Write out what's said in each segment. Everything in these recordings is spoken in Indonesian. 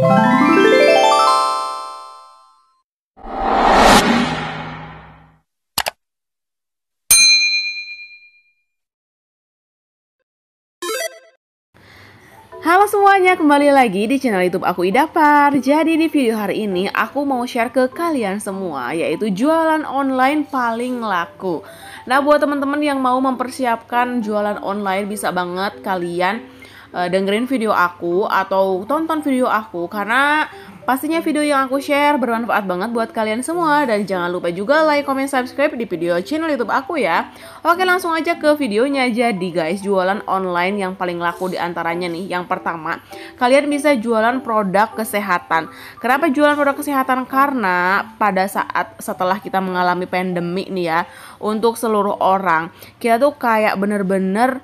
Halo semuanya, kembali lagi di channel YouTube aku Idapar. Jadi di video hari ini aku mau share ke kalian semua yaitu jualan online paling laku. Nah, buat teman-teman yang mau mempersiapkan jualan online bisa banget kalian uh, dengerin video aku atau tonton video aku karena pastinya video yang aku share bermanfaat banget buat kalian semua dan jangan lupa juga like, comment, subscribe di video channel YouTube aku ya. Oke, langsung aja ke videonya jadi guys. Jualan online yang paling laku di antaranya nih. Yang pertama, kalian bisa jualan produk kesehatan. Kenapa jualan produk kesehatan? Karena pada saat setelah kita mengalami pandemi nih ya, untuk seluruh orang, kita tuh kayak bener-bener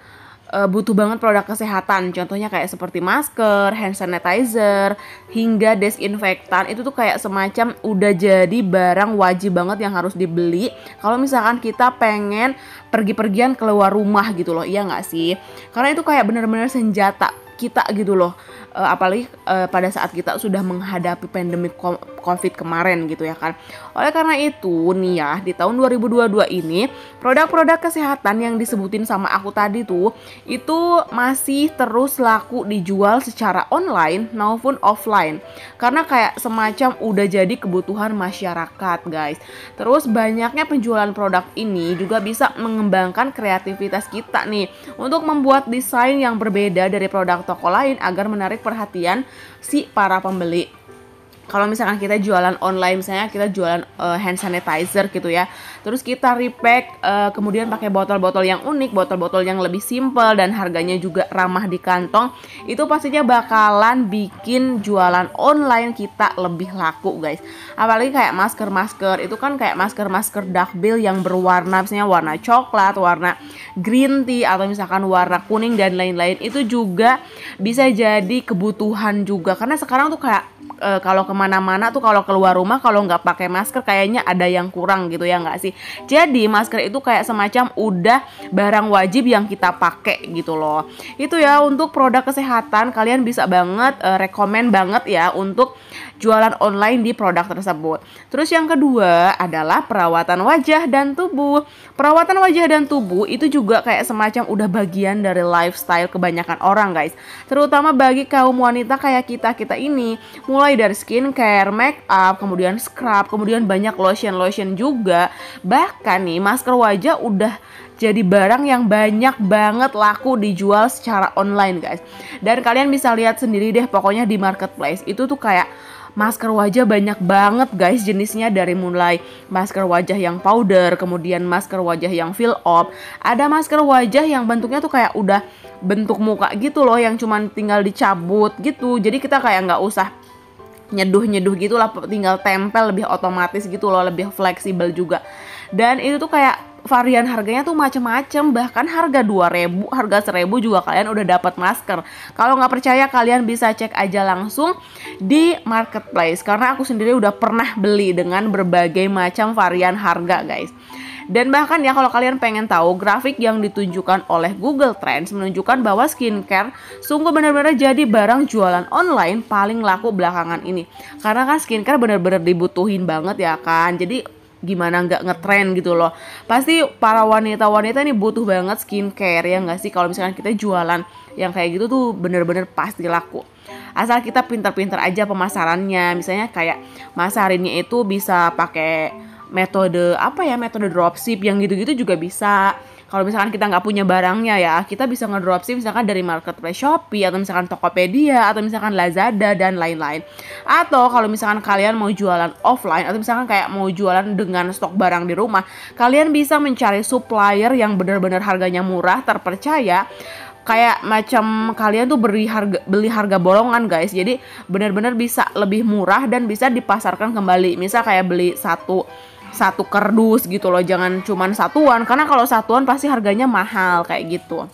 uh, butuh banget produk kesehatan. Contohnya kayak seperti masker, hand sanitizer, hingga desinfektan. Itu tuh kayak semacam udah jadi barang wajib banget yang harus dibeli. Kalau misalkan kita pengen pergi-pergian keluar rumah gitu loh, iya nggak sih? Karena itu kayak bener-bener senjata kita gitu loh uh, apalagi uh, pada saat kita sudah menghadapi pandemi COVID kemarin gitu ya kan. Oleh karena itu nih ya di tahun 2022 ini produk-produk kesehatan yang disebutin sama aku tadi tuh itu masih terus laku dijual secara online maupun offline karena kayak semacam udah jadi kebutuhan masyarakat guys. Terus banyaknya penjualan produk ini juga bisa mengembangkan kreativitas kita nih untuk membuat desain yang berbeda dari produk toko lain agar menarik perhatian si para pembeli kalau misalkan kita jualan online misalnya kita jualan uh, hand sanitizer gitu ya terus kita repack uh, kemudian pakai botol-botol yang unik botol-botol yang lebih simple dan harganya juga ramah di kantong itu pastinya bakalan bikin jualan online kita lebih laku guys apalagi kayak masker-masker itu kan kayak masker-masker dark duckbill yang berwarna misalnya warna coklat warna green tea atau misalkan warna kuning dan lain-lain itu juga bisa jadi kebutuhan juga karena sekarang tuh kayak e, kalau kemana-mana tuh kalau keluar rumah kalau nggak pakai masker kayaknya ada yang kurang gitu ya nggak sih jadi masker itu kayak semacam udah barang wajib yang kita pakai gitu loh itu ya untuk produk kesehatan kalian bisa banget e, eh, rekomend banget ya untuk jualan online di produk tersebut. Terus yang kedua adalah perawatan wajah dan tubuh. Perawatan wajah dan tubuh itu juga kayak semacam udah bagian dari lifestyle kebanyakan orang guys. Terutama bagi kaum wanita kayak kita-kita ini. Mulai dari skincare, make kemudian scrub, kemudian banyak lotion-lotion juga. Bahkan nih masker wajah udah jadi barang yang banyak banget laku dijual secara online guys dan kalian bisa lihat sendiri deh pokoknya di marketplace itu tuh kayak masker wajah banyak banget guys jenisnya dari mulai masker wajah yang powder, kemudian masker wajah yang fill up, ada masker wajah yang bentuknya tuh kayak udah bentuk muka gitu loh yang cuman tinggal dicabut gitu. Jadi kita kayak nggak usah nyeduh-nyeduh gitu lah tinggal tempel lebih otomatis gitu loh lebih fleksibel juga dan itu tuh kayak varian harganya tuh macem-macem bahkan harga 2000 harga 1000 juga kalian udah dapat masker kalau nggak percaya kalian bisa cek aja langsung di marketplace karena aku sendiri udah pernah beli dengan berbagai macam varian harga guys dan bahkan ya kalau kalian pengen tahu grafik yang ditunjukkan oleh Google Trends menunjukkan bahwa skincare sungguh benar-benar jadi barang jualan online paling laku belakangan ini. Karena kan skincare benar-benar dibutuhin banget ya kan. Jadi gimana nggak ngetren gitu loh pasti para wanita-wanita ini butuh banget skincare ya nggak sih kalau misalkan kita jualan yang kayak gitu tuh bener-bener pasti laku asal kita pinter-pinter aja pemasarannya misalnya kayak masarinnya itu bisa pakai metode apa ya metode dropship yang gitu-gitu juga bisa kalau misalkan kita nggak punya barangnya ya kita bisa sih misalkan dari marketplace Shopee atau misalkan Tokopedia atau misalkan Lazada dan lain-lain atau kalau misalkan kalian mau jualan offline atau misalkan kayak mau jualan dengan stok barang di rumah kalian bisa mencari supplier yang benar-benar harganya murah terpercaya kayak macam kalian tuh beri harga beli harga bolongan guys jadi benar-benar bisa lebih murah dan bisa dipasarkan kembali misal kayak beli satu satu kerdus gitu loh jangan cuman satuan karena kalau satuan pasti harganya mahal kayak gitu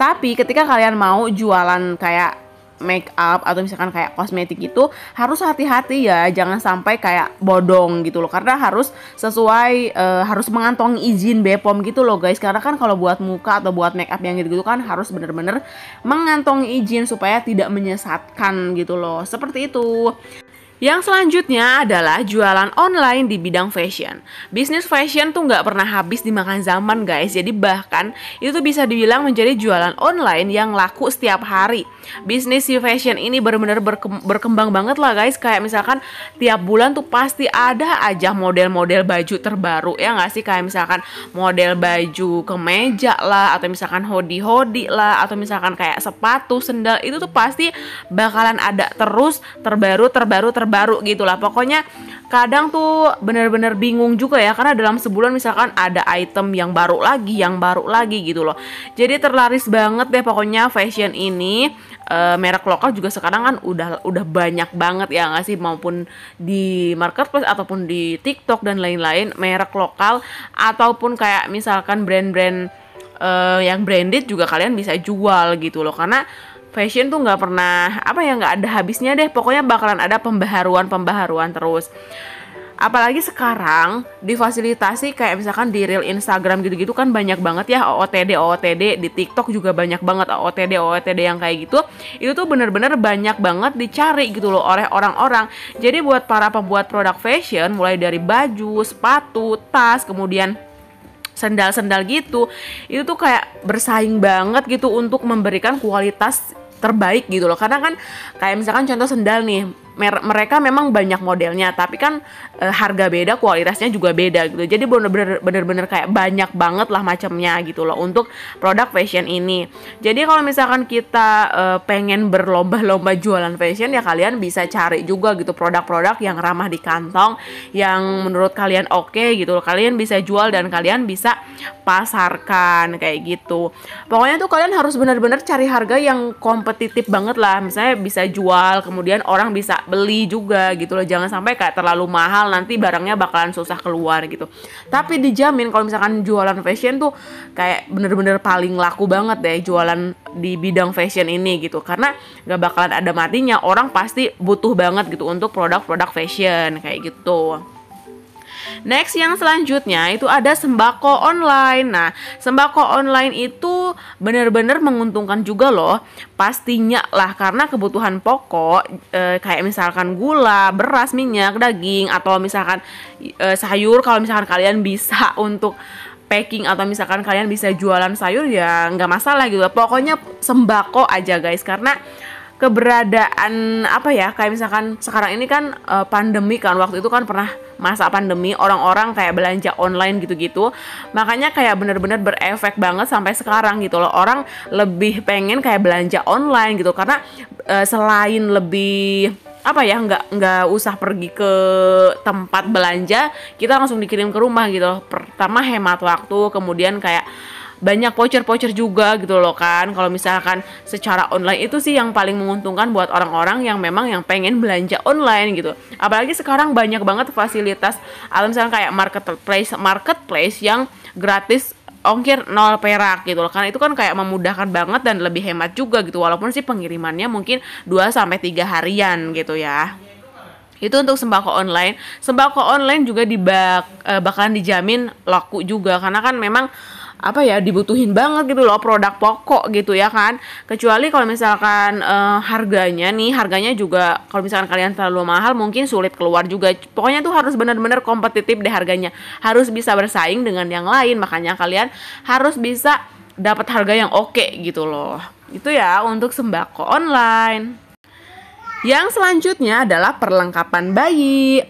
tapi ketika kalian mau jualan kayak make up atau misalkan kayak kosmetik gitu harus hati-hati ya jangan sampai kayak bodong gitu loh karena harus sesuai e, harus mengantongi izin BPOM gitu loh guys karena kan kalau buat muka atau buat make up yang gitu-gitu kan harus bener-bener mengantongi izin supaya tidak menyesatkan gitu loh seperti itu yang selanjutnya adalah jualan online di bidang fashion. Bisnis fashion tuh nggak pernah habis dimakan zaman guys, jadi bahkan itu bisa dibilang menjadi jualan online yang laku setiap hari. Bisnis si fashion ini benar-benar berkembang banget lah guys, kayak misalkan tiap bulan tuh pasti ada aja model-model baju terbaru ya nggak sih kayak misalkan model baju kemeja lah atau misalkan hoodie-hoodie lah atau misalkan kayak sepatu, sendal itu tuh pasti bakalan ada terus terbaru terbaru terbaru terbaru gitu lah pokoknya kadang tuh bener-bener bingung juga ya karena dalam sebulan misalkan ada item yang baru lagi yang baru lagi gitu loh jadi terlaris banget deh pokoknya fashion ini e, merek lokal juga sekarang kan udah udah banyak banget ya nggak sih maupun di marketplace ataupun di TikTok dan lain-lain merek lokal ataupun kayak misalkan brand-brand uh, yang branded juga kalian bisa jual gitu loh karena fashion tuh nggak pernah apa ya nggak ada habisnya deh pokoknya bakalan ada pembaharuan pembaharuan terus apalagi sekarang difasilitasi kayak misalkan di real Instagram gitu-gitu kan banyak banget ya OOTD OOTD di TikTok juga banyak banget OOTD OOTD yang kayak gitu itu tuh bener-bener banyak banget dicari gitu loh oleh orang-orang jadi buat para pembuat produk fashion mulai dari baju sepatu tas kemudian sendal-sendal gitu itu tuh kayak bersaing banget gitu untuk memberikan kualitas terbaik gitu loh karena kan kayak misalkan contoh sendal nih mer mereka memang banyak modelnya tapi kan e, harga beda kualitasnya juga beda gitu jadi bener-bener bener kayak banyak banget lah macamnya gitu loh untuk produk fashion ini jadi kalau misalkan kita e, pengen berlomba-lomba jualan fashion ya kalian bisa cari juga gitu produk-produk yang ramah di kantong yang menurut kalian oke okay, gitu loh kalian bisa jual dan kalian bisa pasarkan kayak gitu pokoknya tuh kalian harus bener-bener cari harga yang kompetitif banget lah misalnya bisa jual kemudian orang bisa beli juga gitu loh jangan sampai kayak terlalu mahal nanti barangnya bakalan susah keluar gitu tapi dijamin kalau misalkan jualan fashion tuh kayak bener-bener paling laku banget deh jualan di bidang fashion ini gitu karena nggak bakalan ada matinya orang pasti butuh banget gitu untuk produk-produk fashion kayak gitu Next yang selanjutnya itu ada sembako online. Nah, sembako online itu benar-benar menguntungkan juga loh. Pastinya lah karena kebutuhan pokok e, kayak misalkan gula, beras, minyak, daging atau misalkan e, sayur kalau misalkan kalian bisa untuk packing atau misalkan kalian bisa jualan sayur ya nggak masalah gitu pokoknya sembako aja guys karena keberadaan apa ya kayak misalkan sekarang ini kan uh, pandemi kan waktu itu kan pernah masa pandemi orang-orang kayak belanja online gitu-gitu makanya kayak bener-bener berefek banget sampai sekarang gitu loh orang lebih pengen kayak belanja online gitu karena uh, selain lebih apa ya nggak nggak usah pergi ke tempat belanja kita langsung dikirim ke rumah gitu loh pertama hemat waktu kemudian kayak banyak voucher-voucher juga gitu loh kan kalau misalkan secara online itu sih yang paling menguntungkan buat orang-orang yang memang yang pengen belanja online gitu apalagi sekarang banyak banget fasilitas alam misalnya kayak marketplace marketplace yang gratis ongkir nol perak gitu loh. Karena itu kan kayak memudahkan banget dan lebih hemat juga gitu. Walaupun sih pengirimannya mungkin 2 sampai tiga harian gitu ya. Itu untuk sembako online. Sembako online juga dibak eh, bahkan dijamin laku juga karena kan memang apa ya dibutuhin banget gitu loh produk pokok gitu ya kan kecuali kalau misalkan uh, harganya nih harganya juga kalau misalkan kalian terlalu mahal mungkin sulit keluar juga pokoknya tuh harus benar-benar kompetitif deh harganya harus bisa bersaing dengan yang lain makanya kalian harus bisa dapat harga yang oke okay, gitu loh itu ya untuk sembako online yang selanjutnya adalah perlengkapan bayi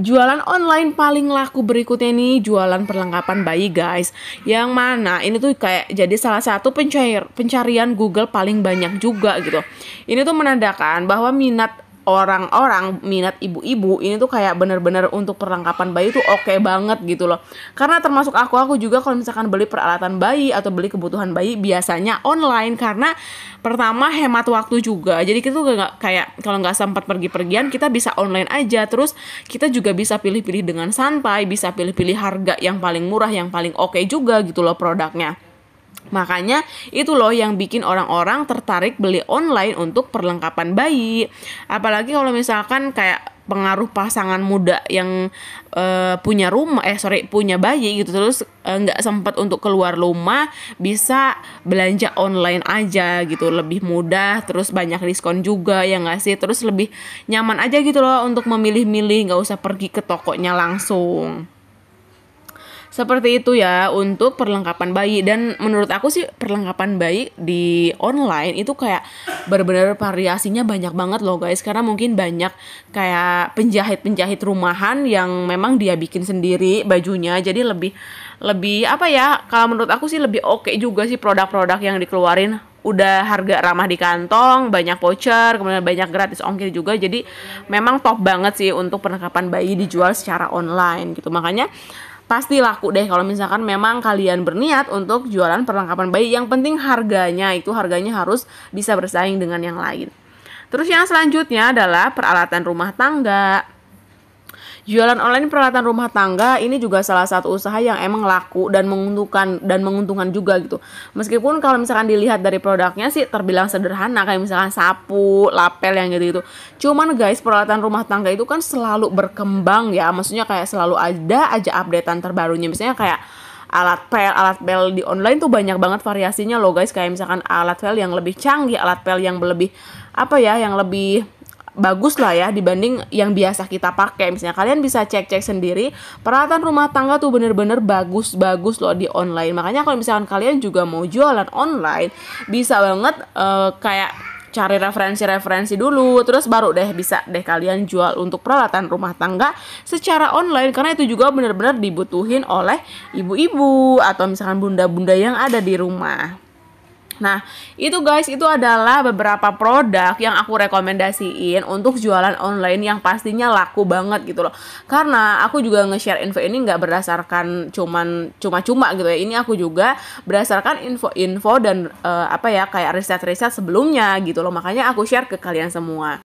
Jualan online paling laku berikutnya ini jualan perlengkapan bayi guys. Yang mana ini tuh kayak jadi salah satu pencair, pencarian Google paling banyak juga gitu. Ini tuh menandakan bahwa minat orang-orang minat ibu-ibu ini tuh kayak bener-bener untuk perlengkapan bayi tuh oke okay banget gitu loh karena termasuk aku aku juga kalau misalkan beli peralatan bayi atau beli kebutuhan bayi biasanya online karena pertama hemat waktu juga jadi kita tuh gak, kayak kalau nggak sempat pergi-pergian kita bisa online aja terus kita juga bisa pilih-pilih dengan santai bisa pilih-pilih harga yang paling murah yang paling oke okay juga gitu loh produknya Makanya itu loh yang bikin orang-orang tertarik beli online untuk perlengkapan bayi. Apalagi kalau misalkan kayak pengaruh pasangan muda yang uh, punya rumah eh sorry punya bayi gitu terus eh, nggak uh, sempat untuk keluar rumah bisa belanja online aja gitu lebih mudah terus banyak diskon juga ya nggak sih terus lebih nyaman aja gitu loh untuk memilih-milih nggak usah pergi ke tokonya langsung. Seperti itu ya untuk perlengkapan bayi dan menurut aku sih perlengkapan bayi di online itu kayak benar-benar variasinya banyak banget loh guys karena mungkin banyak kayak penjahit-penjahit rumahan yang memang dia bikin sendiri bajunya jadi lebih lebih apa ya kalau menurut aku sih lebih oke okay juga sih produk-produk yang dikeluarin udah harga ramah di kantong, banyak voucher, kemudian banyak gratis ongkir juga. Jadi memang top banget sih untuk perlengkapan bayi dijual secara online gitu. Makanya pasti laku deh kalau misalkan memang kalian berniat untuk jualan perlengkapan bayi. Yang penting harganya itu harganya harus bisa bersaing dengan yang lain. Terus yang selanjutnya adalah peralatan rumah tangga. Jualan online peralatan rumah tangga ini juga salah satu usaha yang emang laku dan menguntungkan dan menguntungkan juga gitu. Meskipun kalau misalkan dilihat dari produknya sih terbilang sederhana kayak misalkan sapu, lapel yang gitu-gitu. Cuman guys, peralatan rumah tangga itu kan selalu berkembang ya. Maksudnya kayak selalu ada aja updatean terbarunya. Misalnya kayak alat pel alat pel di online tuh banyak banget variasinya loh guys kayak misalkan alat pel yang lebih canggih alat pel yang lebih apa ya yang lebih bagus lah ya dibanding yang biasa kita pakai. Misalnya kalian bisa cek-cek sendiri, peralatan rumah tangga tuh bener-bener bagus-bagus loh di online. Makanya kalau misalkan kalian juga mau jualan online, bisa banget uh, kayak cari referensi-referensi dulu terus baru deh bisa deh kalian jual untuk peralatan rumah tangga secara online karena itu juga bener-bener dibutuhin oleh ibu-ibu atau misalkan bunda-bunda yang ada di rumah. Nah, itu guys, itu adalah beberapa produk yang aku rekomendasiin untuk jualan online yang pastinya laku banget gitu loh. Karena aku juga nge-share info ini nggak berdasarkan cuman cuma-cuma gitu ya. Ini aku juga berdasarkan info-info dan uh, apa ya kayak riset-riset sebelumnya gitu loh. Makanya aku share ke kalian semua.